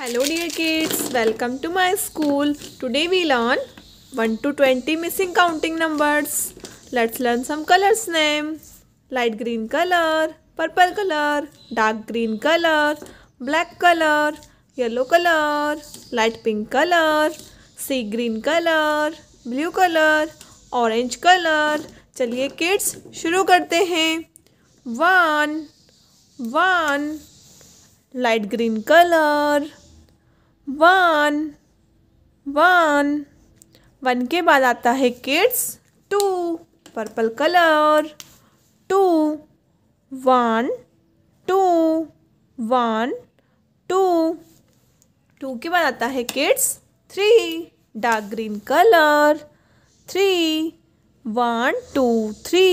hello dear kids welcome to my school today we learn one to twenty missing counting numbers let's learn some colours name light green colour purple colour dark green colour black colour yellow colour light pink colour sea green colour blue colour orange colour चलिए kids शुरू करते हैं one one light green colour one one one के बाद आता है kids two purple colour two one two one two to के बाद आता है kids three dark green colour three one two three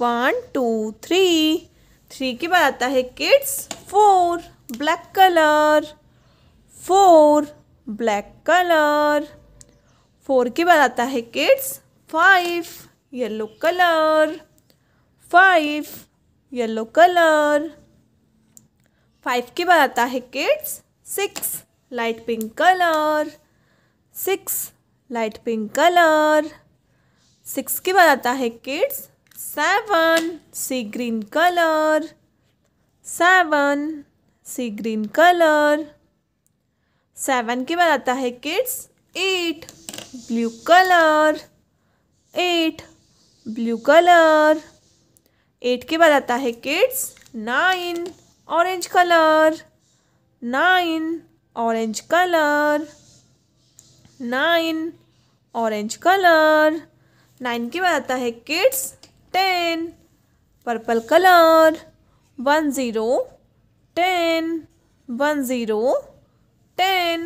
one two three three के बाद आता है kids four black colour four black colour four के बाद आता है kids five yellow colour five yellow colour five के बाद आता है kids six light pink colour six light pink colour six के बाद आता है kids seven sea green colour seven sea green colour seven के बाद आता है kids eight blue colour eight blue colour eight के बाद आता है kids nine orange colour nine orange colour nine orange colour nine के बाद आता है kids ten purple colour one zero ten one zero ten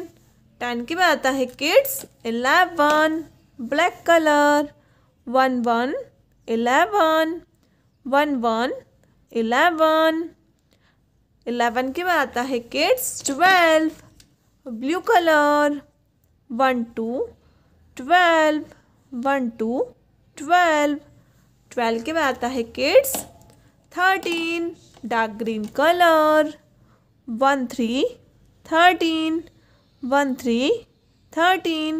ten के बाद आता है kids eleven black colour one one eleven one one eleven eleven के बाद आता है kids twelve blue colour one two twelve one two twelve twelve के बाद आता है kids thirteen dark green colour one three thirteen one three thirteen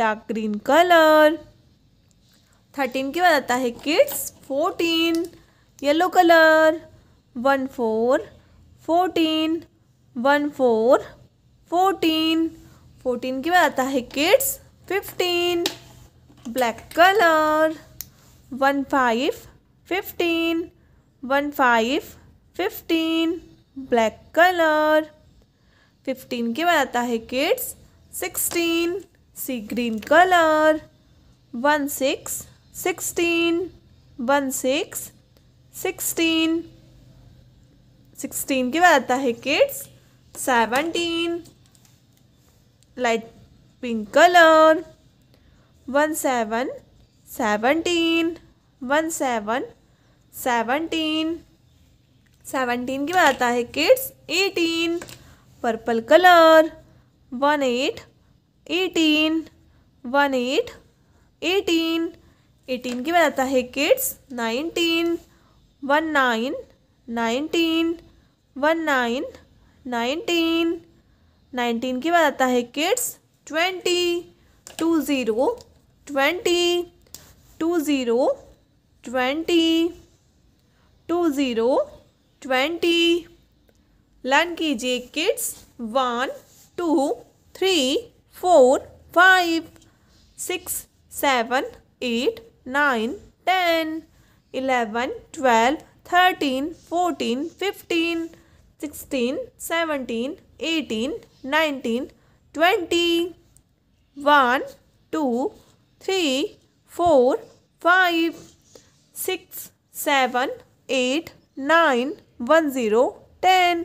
dark green colour thirteen के बाद आता है kids fourteen yellow colour one four fourteen one four fourteen fourteen के बाद आता है kids fifteen black colour one five fifteen one five fifteen black colour fifteen के बाद आता है kids sixteen sea green colour one six sixteen one six sixteen sixteen के बाद आता है kids seventeen light pink colour one seven seventeen one seven seventeen seventeen के बाद आता है kids eighteen purple colour one eight eighteen one eight eighteen eighteen के बाद आता है kids nineteen one nine nineteen one nine nineteen nineteen के बाद आता है kids twenty two zero twenty two zero twenty two zero twenty learn कीजिए kids one two three four five six seven eight nine ten eleven twelve thirteen fourteen fifteen sixteen seventeen eighteen nineteen twenty one two three four five six seven eight nine one zero ten